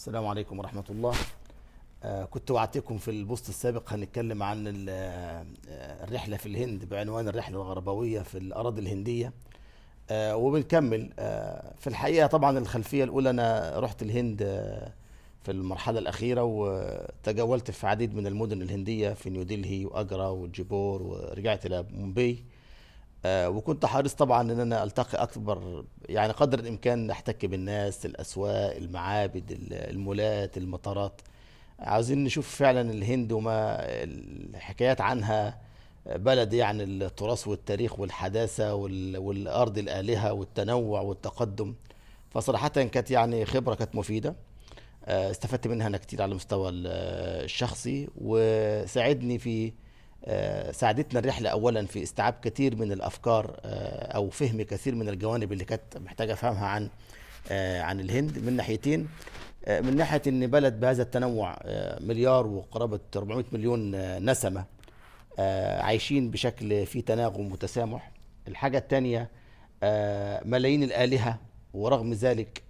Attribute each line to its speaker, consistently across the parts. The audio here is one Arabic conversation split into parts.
Speaker 1: السلام عليكم ورحمة الله آه كنت وعدتكم في البوست السابق هنتكلم عن آه، الرحلة في الهند بعنوان الرحلة الغربوية في الأراضي الهندية آه وبنكمل آه في الحقيقة طبعا الخلفية الأولى أنا رحت الهند آه، في المرحلة الأخيرة وتجولت في عديد من المدن الهندية في نيودلهي وأجرا وجيبور ورجعت إلى مومبي آه، وكنت حريص طبعا ان انا التقي اكبر يعني قدر الامكان نحتك بالناس الاسواق المعابد المولات المطارات عاوزين نشوف فعلا الهند وما الحكايات عنها بلد يعني التراث والتاريخ والحداثة والأرض الآلهة والتنوع والتقدم فصراحة كانت يعني خبرة كانت مفيدة آه، استفدت منها أنا كتير على المستوى الشخصي وساعدني في آه، ساعدتنا الرحلة أولا في استيعاب كثير من الأفكار آه، أو فهم كثير من الجوانب اللي كانت محتاجة أفهمها عن آه، عن الهند من ناحيتين من ناحية أن بلد بهذا التنوع مليار وقرابة 400 مليون نسمة عايشين بشكل في تناغم وتسامح الحاجة الثانية ملايين الآلهة ورغم ذلك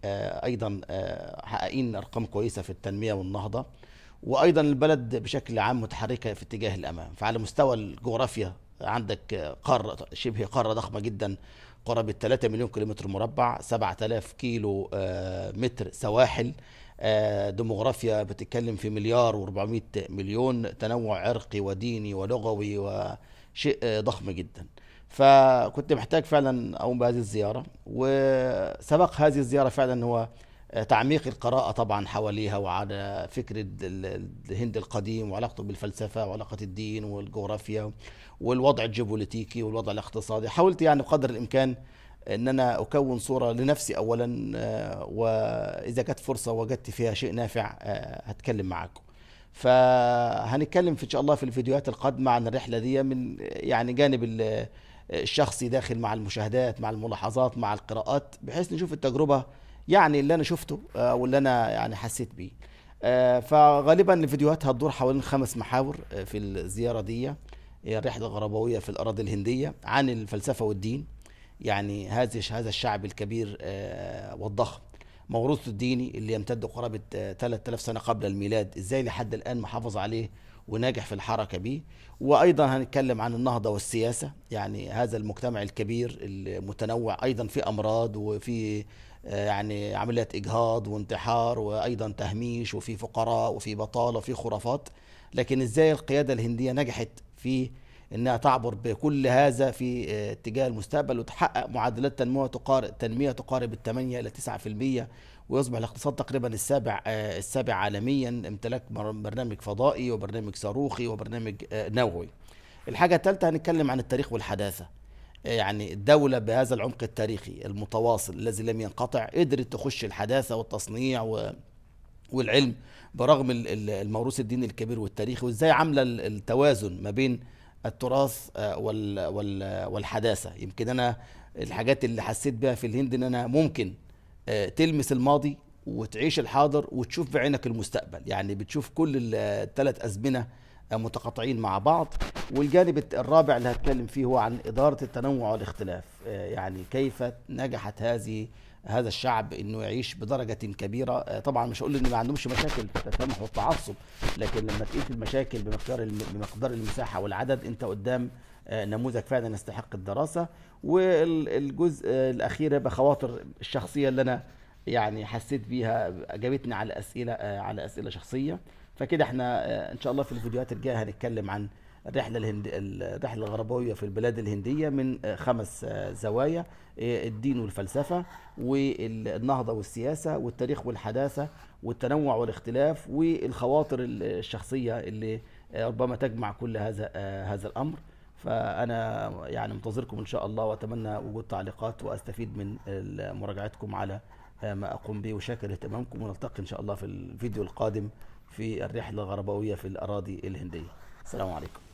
Speaker 1: أيضا حققين أرقام كويسة في التنمية والنهضة وايضا البلد بشكل عام متحركه في اتجاه الامام فعلى مستوى الجغرافيا عندك قاره شبه قاره ضخمه جدا قرابه 3 مليون كيلومتر مربع 7000 كيلو آه، متر سواحل آه، ديموغرافيا بتتكلم في مليار و400 مليون تنوع عرقي وديني ولغوي وشيء آه، ضخم جدا فكنت محتاج فعلا اقوم بهذه الزياره وسبق هذه الزياره فعلا هو آه، تعميق القراءة طبعا حواليها وعلى فكرة الهند القديم وعلاقته بالفلسفة وعلاقة الدين والجغرافيا والوضع الجيوبوليتيكي والوضع الاقتصادي حاولت يعني قدر الإمكان ان انا اكون صوره لنفسي اولا آه، واذا جت فرصه وجدت فيها شيء نافع آه، هتكلم معاكم فهنتكلم في ان شاء الله في الفيديوهات القادمه عن الرحله دي من يعني جانب الشخصي داخل مع المشاهدات مع الملاحظات مع القراءات بحيث نشوف التجربه يعني اللي انا شفته آه، واللي انا يعني حسيت بيه آه، فغالبا الفيديوهات هتدور حوالين خمس محاور آه، في الزياره دي الرحله الغربويه في الاراضي الهنديه عن الفلسفه والدين يعني هذا هذا الشعب الكبير والضخم موروثه الديني اللي يمتد قرابه 3000 سنه قبل الميلاد ازاي لحد الان محافظ عليه وناجح في الحركه بيه وايضا هنتكلم عن النهضه والسياسه يعني هذا المجتمع الكبير المتنوع ايضا في امراض وفي آه، يعني عمليات اجهاض وانتحار وايضا تهميش وفي فقراء وفي بطاله وفي خرافات لكن ازاي القياده الهنديه نجحت في انها تعبر بكل هذا في آه، اتجاه المستقبل وتحقق معدلات تنميه تقارب تنميه تقارب ال 8 الى 9% ويصبح الاقتصاد تقريبا السابع آه، السابع عالميا امتلاك برنامج فضائي وبرنامج صاروخي وبرنامج نووي. الحاجه الثالثه هنتكلم عن التاريخ والحداثه. يعني دولة بهذا العمق التاريخي المتواصل الذي لم ينقطع قدرت تخش الحداثة والتصنيع و والعلم برغم الموروث الديني الكبير والتاريخي وازاي عاملة التوازن ما بين التراث آه، والحداثة يمكن أنا الحاجات اللي حسيت بها في الهند إن أنا ممكن آه، تلمس الماضي وتعيش الحاضر وتشوف بعينك المستقبل يعني بتشوف كل الثلاث أزمنة متقاطعين مع بعض والجانب الرابع اللي هتكلم فيه هو عن إدارة التنوع والاختلاف آه، يعني كيف نجحت هذه هذا الشعب انه يعيش بدرجه كبيره آه، طبعا مش هقول ان ما عندهمش مشاكل في التسامح والتعصب لكن لما تقيس المشاكل بمقدار بمقدار المساحه والعدد انت قدام آه، نموذج فعلا يستحق الدراسه والجزء الاخير هيبقى خواطر الشخصيه اللي انا يعني حسيت بيها اجابتني على اسئله آه، على اسئله شخصيه فكده احنا آه، ان شاء الله في الفيديوهات الجايه هنتكلم عن الرحله الهند الرحله الغربويه في البلاد الهنديه من آه، خمس زوايا الدين والفلسفه والنهضه والسياسه والتاريخ والحداثه والتنوع والاختلاف والخواطر الشخصيه اللي ربما تجمع كل هذا هذا الامر فانا يعني منتظركم ان شاء الله واتمنى وجود تعليقات واستفيد من مراجعتكم على ما أقوم به وشاكر اهتمامكم ونلتقي إن شاء الله في الفيديو القادم في الرحلة الغربوية في الأراضي الهندية السلام عليكم